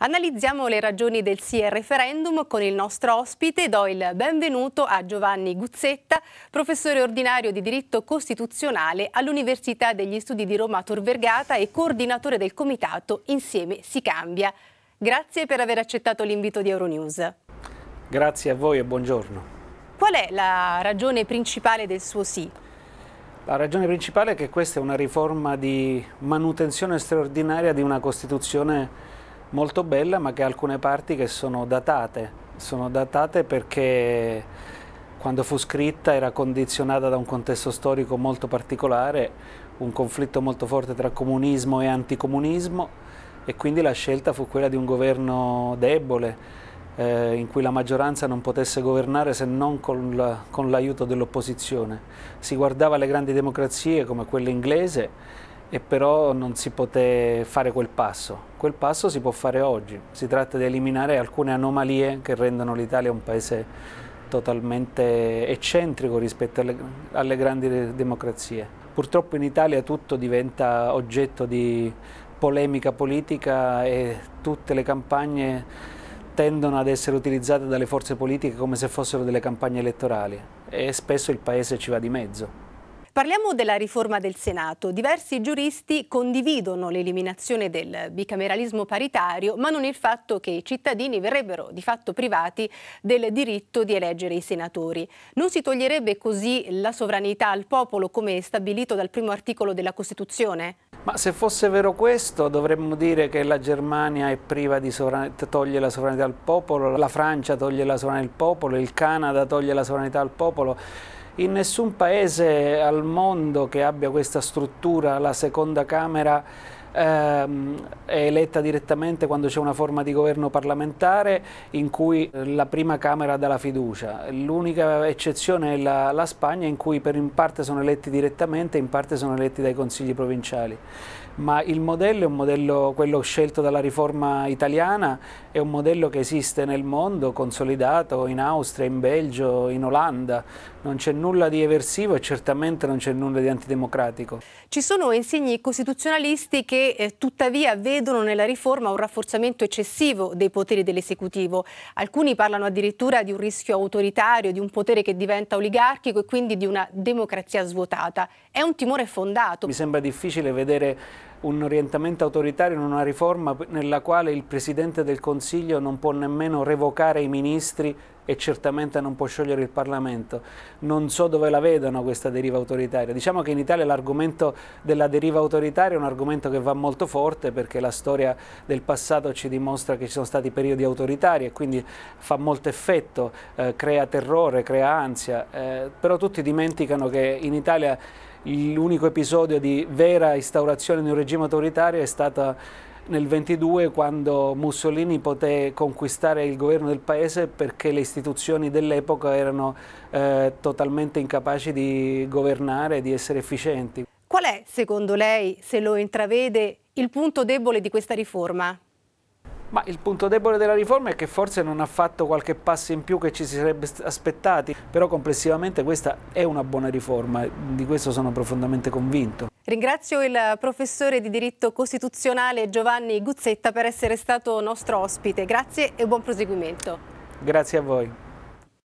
Analizziamo le ragioni del sì al referendum con il nostro ospite. Do il benvenuto a Giovanni Guzzetta, professore ordinario di diritto costituzionale all'Università degli Studi di Roma Tor Vergata e coordinatore del comitato Insieme si cambia. Grazie per aver accettato l'invito di Euronews. Grazie a voi e buongiorno. Qual è la ragione principale del suo sì? La ragione principale è che questa è una riforma di manutenzione straordinaria di una Costituzione molto bella ma che ha alcune parti che sono datate. Sono datate perché quando fu scritta era condizionata da un contesto storico molto particolare, un conflitto molto forte tra comunismo e anticomunismo e quindi la scelta fu quella di un governo debole eh, in cui la maggioranza non potesse governare se non con l'aiuto dell'opposizione. Si guardava le grandi democrazie come quella inglese e però non si poté fare quel passo. Quel passo si può fare oggi. Si tratta di eliminare alcune anomalie che rendono l'Italia un paese totalmente eccentrico rispetto alle, alle grandi democrazie. Purtroppo in Italia tutto diventa oggetto di polemica politica e tutte le campagne tendono ad essere utilizzate dalle forze politiche come se fossero delle campagne elettorali e spesso il Paese ci va di mezzo. Parliamo della riforma del Senato. Diversi giuristi condividono l'eliminazione del bicameralismo paritario, ma non il fatto che i cittadini verrebbero di fatto privati del diritto di eleggere i senatori. Non si toglierebbe così la sovranità al popolo come stabilito dal primo articolo della Costituzione? Ma se fosse vero questo dovremmo dire che la Germania è priva di sovranità, toglie la sovranità al popolo, la Francia toglie la sovranità al popolo, il Canada toglie la sovranità al popolo in nessun paese al mondo che abbia questa struttura, la seconda Camera ehm, è eletta direttamente quando c'è una forma di governo parlamentare in cui eh, la prima Camera dà la fiducia. L'unica eccezione è la, la Spagna in cui per in parte sono eletti direttamente e in parte sono eletti dai consigli provinciali. Ma il modello è un modello, quello scelto dalla riforma italiana, è un modello che esiste nel mondo, consolidato in Austria, in Belgio, in Olanda. Non c'è nulla di eversivo e certamente non c'è nulla di antidemocratico. Ci sono insegni costituzionalisti che eh, tuttavia vedono nella riforma un rafforzamento eccessivo dei poteri dell'esecutivo. Alcuni parlano addirittura di un rischio autoritario, di un potere che diventa oligarchico e quindi di una democrazia svuotata. È un timore fondato. Mi sembra difficile vedere un orientamento autoritario in una riforma nella quale il Presidente del Consiglio non può nemmeno revocare i ministri e certamente non può sciogliere il Parlamento. Non so dove la vedono questa deriva autoritaria. Diciamo che in Italia l'argomento della deriva autoritaria è un argomento che va molto forte perché la storia del passato ci dimostra che ci sono stati periodi autoritari e quindi fa molto effetto, eh, crea terrore, crea ansia, eh, però tutti dimenticano che in Italia l'unico episodio di vera instaurazione di un regime autoritario è stata nel 22 quando Mussolini poté conquistare il governo del paese perché le istituzioni dell'epoca erano eh, totalmente incapaci di governare, di essere efficienti. Qual è, secondo lei, se lo intravede, il punto debole di questa riforma? Ma il punto debole della riforma è che forse non ha fatto qualche passo in più che ci si sarebbe aspettati, però complessivamente questa è una buona riforma, di questo sono profondamente convinto. Ringrazio il professore di diritto costituzionale Giovanni Guzzetta per essere stato nostro ospite. Grazie e buon proseguimento. Grazie a voi.